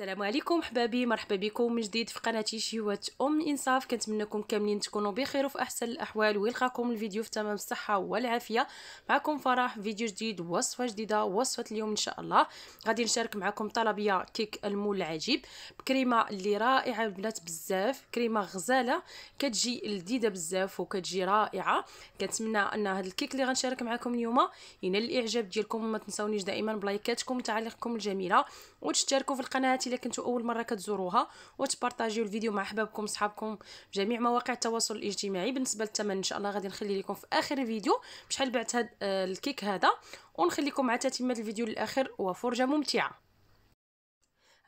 السلام عليكم حبابي مرحبا بكم من جديد في قناتي شهوة ام انصاف كنتمنىكم كاملين تكونوا بخير وفي احسن الاحوال ويلقاكم الفيديو في تمام الصحه والعافيه معكم فرح فيديو جديد وصفه جديده وصفه اليوم ان شاء الله غادي نشارك معكم طلبيه كيك المول العجيب بكريمه اللي رائعه البنات بزاف كريمه غزاله كتجي لذيذه بزاف وكتجي رائعه كنتمنى ان هذا الكيك اللي غنشارك معكم اليوم ينال الاعجاب ديالكم وما تنساونيش دائما بلايكاتكم وتعليقكم الجميله وتشتركوا في القناه الخواتي الا كنتو اول مره كتزوروها وتبارطاجيو الفيديو مع احبابكم صحابكم جميع مواقع التواصل الاجتماعي بالنسبه للثمن ان شاء الله غادي نخلي لكم في اخر الفيديو بشحال بعت هاد آه، الكيك هذا ونخليكم مع تتمه الفيديو للاخر وفرجه ممتعه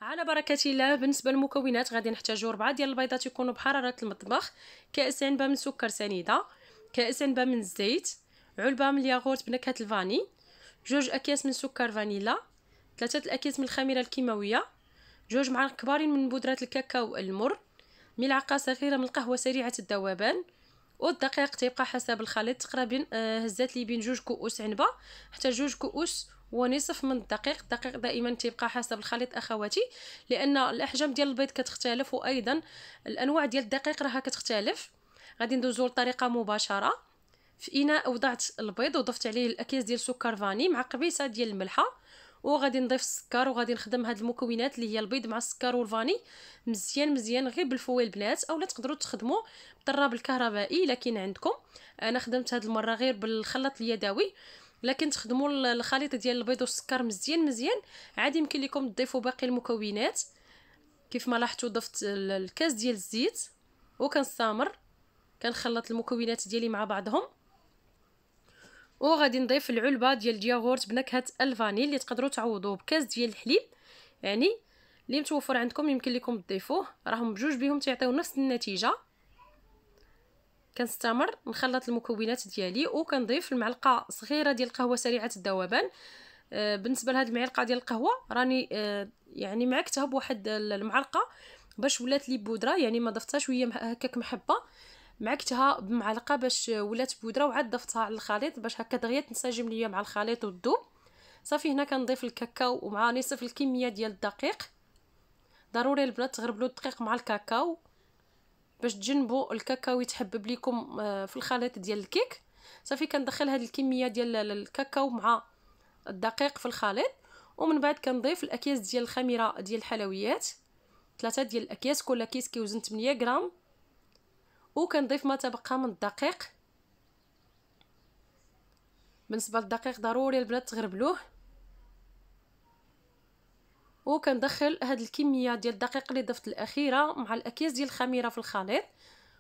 على بركة الله بالنسبة للمكونات غادي نحتاجو ربعة ديال البيضات يكونوا بحرارة المطبخ كأس عنبة من سكر سنيدة كأس عنبة من الزيت علبة من الياغورت بنكهة الفاني جوج أكياس من سكر فانيلا ثلاثة الأكياس من الخميرة الكيماوية جوج معالق كبارين من بودرة الكاكاو المر ملعقة صغيرة من القهوة سريعة الذوبان والدقيق تيبقى حسب الخليط تقريبا آه، هزات لي بين جوج كؤوس عنبه حتى جوج كؤوس ونصف من الدقيق الدقيق دائما تيبقى حسب الخليط اخواتي لان الاحجام ديال البيض كتختلف وايضا الانواع ديال الدقيق راها كتختلف غادي ندوزو لطريقه مباشره في اناء وضعت البيض وضفت عليه الاكياس ديال سكر فاني مع قبيصه ديال الملحه وغادي نضيف السكر وغادي نخدم هاد المكونات اللي هي البيض مع السكر والفاني مزيان مزيان غير بالفويل البنات اولا تقدروا تخدموا بالطراب الكهربائي لكن عندكم انا خدمت هاد المره غير بالخلاط اليدوي لكن تخدموا الخليط ديال البيض والسكر مزيان مزيان عاد يمكن لكم تضيفوا باقي المكونات كيف ما لاحظتوا ضفت الكاس ديال الزيت وكنستمر كنخلط المكونات ديالي مع بعضهم وغادي نضيف العلبه ديال الياغورت بنكهه الفاني اللي تقدروا تعوضوه بكاس ديال الحليب يعني اللي متوفر عندكم يمكن لكم تضيفوه راهم بجوج بهم تعطيو نفس النتيجه كنستمر نخلط المكونات ديالي وكنضيف المعلقه صغيره ديال القهوه سريعه الذوبان آه، بالنسبه لهاد المعلقه ديال القهوه راني آه، يعني معكتها بواحد المعلقه باش ولات لي بودره يعني ما ضفتها شويه هكاك محبه معكتها بمعلقه باش ولات بودره وعاد ضفتها على الخليط باش هكا دغيا تنسجم ليا مع الخليط والذوب صافي هنا كنضيف الكاكاو ومع نصف الكميه ديال الدقيق ضروري البنات تغربلو الدقيق مع الكاكاو باش تجنبوا الكاكاو يتحبب لكم آه، في الخليط ديال الكيك صافي كندخل هذه الكميه ديال الكاكاو مع الدقيق في الخليط ومن بعد كنضيف الاكياس ديال الخميره ديال الحلويات ثلاثه ديال الاكياس كل كيس كيوزن 8 غرام وكنضيف ما تبقى من الدقيق بالنسبه للدقيق ضروري البنات تغربلوه وكندخل هاد الكميه ديال الدقيق اللي ضفت الاخيره مع الاكياس ديال الخميره في الخليط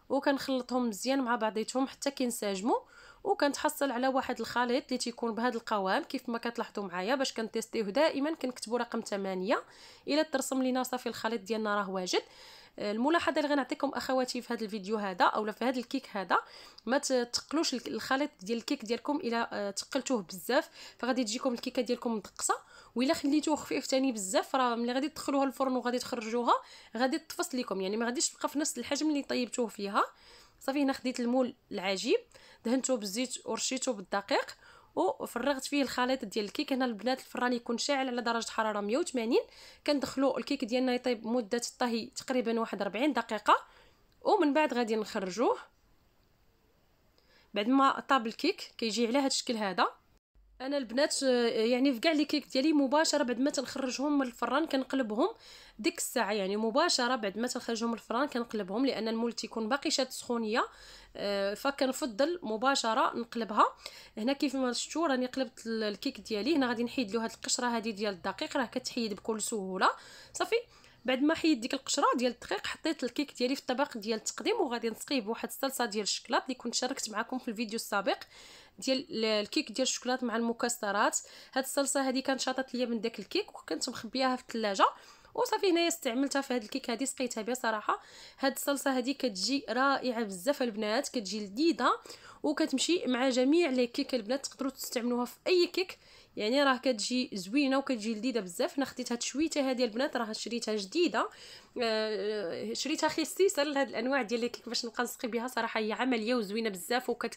وكنخلطهم مزيان مع بعضيتهم حتى كينسجموا وكنتحصل على واحد الخليط اللي تيكون بهذا القوام كيف ما كتلاحظوا معايا باش كنتيستيوه دائما كنكتبوا رقم 8 الا ترسم لينا صافي الخليط ديالنا راه واجد الملاحظه اللي غنعطيكم اخواتي في هذا الفيديو هذا اولا في هذا الكيك هذا ما تقلوش الخليط ديال الكيك ديالكم الا آه، تقلتوه بزاف فغادي تجيكم الكيكه ديالكم مدقصه وإلا خليتوه خفيف تاني بزاف راه ملي غادي تدخلوها الفرن وغادي تخرجوها غادي تطفس لكم يعني ما غاديش تبقى في نفس الحجم اللي طيبتوه فيها صافي هنا خديت المول العجيب دهنته بالزيت ورشيته بالدقيق وفرغت فيه الخليط ديال الكيك هنا البنات الفران يكون شاعل على درجه حراره 180 كندخلو الكيك ديالنا يطيب مده الطهي تقريبا واحد 40 دقيقه ومن بعد غادي نخرجوه بعد ما طاب الكيك كيجي على هذا الشكل هذا انا البنات آه، يعني في كاع لي كيك ديالي مباشره بعد ما تنخرجهم من الفران كنقلبهم ديك الساعه يعني مباشره بعد ما تنخرجهم من الفران كنقلبهم لان المول تيكون باقي شاد سخونيه آه، فكنفضل مباشره نقلبها هنا كيف ما شفتوا راني قلبت الكيك ديالي هنا غادي نحيد له هاد القشره هذه ديال الدقيق راه كتحيد بكل سهوله صافي بعد ما حيد ديك القشره ديال الدقيق حطيت الكيك ديالي في الطبق ديال التقديم وغادي نسقيه بواحد الصلصه ديال الشكلاط اللي كنت شاركت معكم في الفيديو السابق ديال الكيك ديال الشكلاط مع المكسرات هاد الصلصه هادي كانت شاطت ليا من داك الكيك وكنت مخبياها في الثلاجه وصافي هنايا استعملتها في هاد الكيك هادي سقيتها بها صراحه هاد الصلصه هادي كتجي رائعه بزاف البنات كتجي لذيذه وكتمشي مع جميع لي كيك البنات تقدروا تستعملوها في اي كيك يعني راه كتجي زوينه وكتجي لذيذه بزاف انا خديت هاد الشويته هذه البنات راه شريتها جديده آه شريتها خصيصا لهاد الانواع ديال الكيك باش نبقى نسقي بها صراحه هي عمليه وزوينه بزاف وكت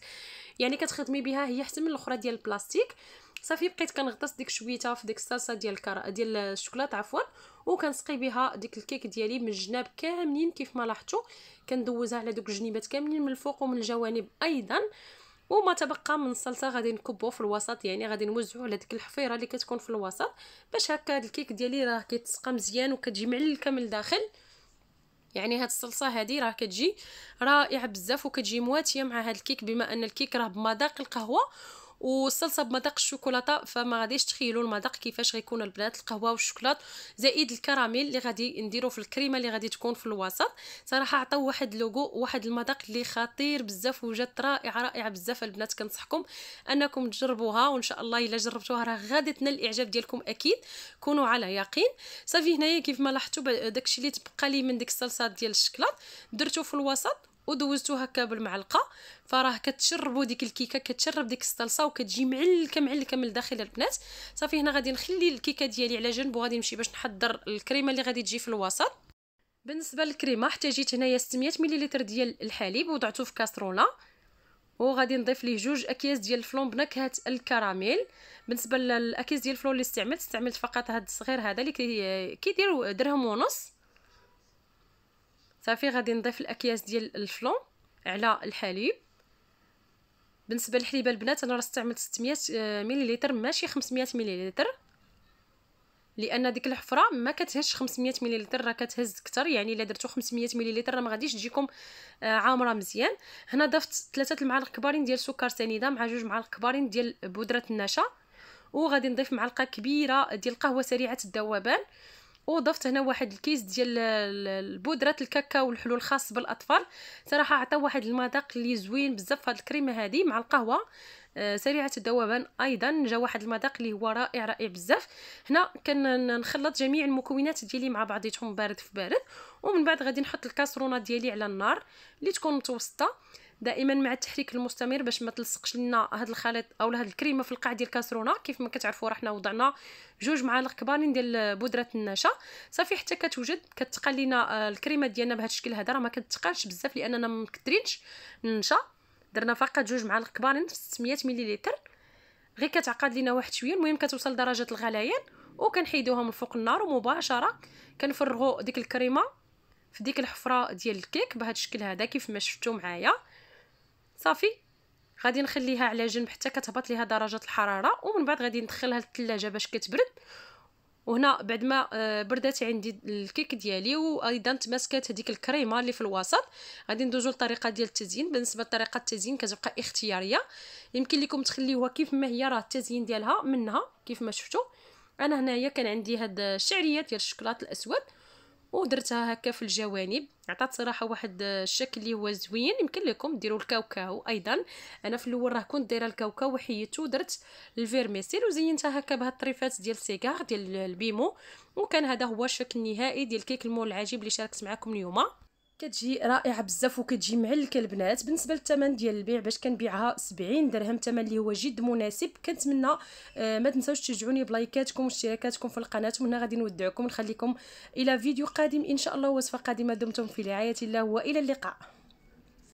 يعني كتخدمي بها هي حتى من الاخرى ديال البلاستيك صافي بقيت كنغطس ديك شويته في ديك الصلصه ديال الكرا ديال الشوكولاط عفوا وكنسقي بها ديك الكيك ديالي من الجناب كاملين كيف ما لاحظتوا كندوزها على دوك الجنيبات كاملين من الفوق ومن الجوانب ايضا وما تبقى من الصلصه غادي نكبوه في الوسط يعني غادي نوزعوه على ديك الحفيره اللي كتكون في الوسط باش هكا الكيك ديالي راه كيتسقى مزيان وكتجي معلكه من الداخل يعني هاد الصلصه هادي راه كتجي رائعه بزاف وكتجي مواتيه مع هاد الكيك بما ان الكيك راه بمذاق القهوه والصلصه بمذاق الشوكولاته فما غاديش تخيلوا المذاق كيفاش غيكون البنات القهوه والشوكولات زائد الكراميل اللي غادي نديرو في الكريمه اللي غادي تكون في الوسط صراحه عطاو واحد لوغو واحد المذاق اللي خطير بزاف وجات رائعه رائعه بزاف البنات كنصحكم انكم تجربوها وان شاء الله الا جربتوها راه غادي تنال الاعجاب ديالكم اكيد كونوا على يقين صافي هنايا كيف ما لاحظتوا داكشي اللي تبقى لي من ديك الصلصه ديال الشكلاط درتو في الوسط ودوزتو هكا بالمعلقه فراه كتشربوا ديك الكيكه كتشرب ديك الصلصه وكتجي معلكه معلكه من الداخل البنات صافي هنا غادي نخلي الكيكه ديالي على جنب وغادي نمشي باش نحضر الكريمه اللي غادي تجي في الوسط بالنسبه للكريمه احتاجيت هنايا 600 مليلتر ديال الحليب وضعته في كاسرونه وغادي نضيف ليه جوج اكياس ديال الفلون بنكهه الكراميل بالنسبه للاكياس ديال الفلون اللي استعملت استعملت فقط هاد الصغير هذا اللي كيدير درهم ونص صافي غادي نضيف الاكياس ديال الفلون على الحليب بالنسبه للحليب البنات انا راه استعملت 600 آه، مليلتر ماشي 500 مليلتر لان ديك الحفره ما كتهزش 500 مليلتر راه كتهز اكثر يعني الا درتو 500 مليلتر راه ما غاديش تجيكم آه، عامره مزيان هنا ضفت ثلاثه المعالق كبارين ديال سكر سنيده مع جوج معالق كبارين ديال بودره النشا وغادي نضيف معلقه كبيره ديال القهوه سريعه الذوبان وضفت هنا واحد الكيس ديال البودره الكاكاو الحلو الخاص بالاطفال صراحه عطى واحد المذاق اللي زوين بزاف هاد الكريمه هذه مع القهوه آه، سريعه الذوبان ايضا جا واحد المذاق اللي هو رائع رائع بزاف هنا كنخلط جميع المكونات ديالي مع بعضيتهم بارد في بارد ومن بعد غادي نحط الكاسرونه ديالي على النار اللي تكون متوسطه دائما مع التحريك المستمر باش ما تلصقش لنا هاد الخليط اولا هاد الكريمه في القاع ديال الكاسرونه كيف ما كتعرفوا راه حنا وضعنا جوج معالق كبارين ديال بودره النشا صافي حتى كتوجد كتقال لينا آه، الكريمه ديالنا بهذا الشكل هذا راه ما كتقالش بزاف لاننا ما مكثرينش النشا درنا فقط جوج معالق كبارين في 600 مليلتر غير كتعقد لينا واحد شويه المهم كتوصل درجه الغليان وكنحيدوها من فوق النار ومباشره كنفرغوا ديك الكريمه في ديك الحفره ديال الكيك بهذا الشكل هذا كيف ما شفتوا معايا صافي غادي نخليها على جنب حتى كتهبط ليها درجه الحراره ومن بعد غادي ندخلها للثلاجه باش كتبرد وهنا بعد ما آه، بردات عندي الكيك ديالي وايضا تماسكات هذيك الكريمه اللي في الوسط غادي ندوزو للطريقه ديال التزيين بالنسبه لطريقه التزيين كتبقى اختياريه يمكن لكم تخليوها كيف ما هي راه التزيين ديالها منها كيف ما شفتوا انا هنايا كان عندي هاد الشعريه ديال الشوكولاط الاسود ودرتها هكا في الجوانب عطات صراحه واحد الشكل اللي هو زوين يمكن لكم ديروا الكاوكاو ايضا انا في الاول راه كنت دايره الكاوكاو وحيدته درت الفيرميسيل وزينتها هكا بهاد الطريفات ديال سيغار ديال البيمو وكان هذا هو الشكل النهائي ديال كيك المول العجيب اللي شاركت معكم اليوم كتجي رائعه بزاف وكتجي معلكه البنات بالنسبه للثمن ديال البيع باش كنبيعها 70 درهم ثمن اللي هو جد مناسب كنتمنى آه ما تنساوش تشجعوني بلايكاتكم واشتراكاتكم في القناه ومن غادي نودعكم نخليكم الى فيديو قادم ان شاء الله وصفه قادمه دمتم في رعايه الله والى اللقاء